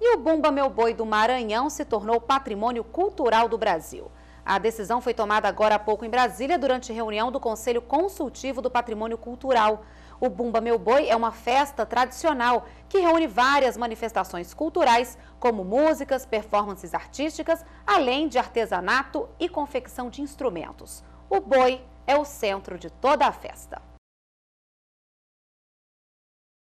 E o Bumba Meu Boi do Maranhão se tornou patrimônio cultural do Brasil. A decisão foi tomada agora há pouco em Brasília durante reunião do Conselho Consultivo do Patrimônio Cultural. O Bumba Meu Boi é uma festa tradicional que reúne várias manifestações culturais, como músicas, performances artísticas, além de artesanato e confecção de instrumentos. O boi é o centro de toda a festa.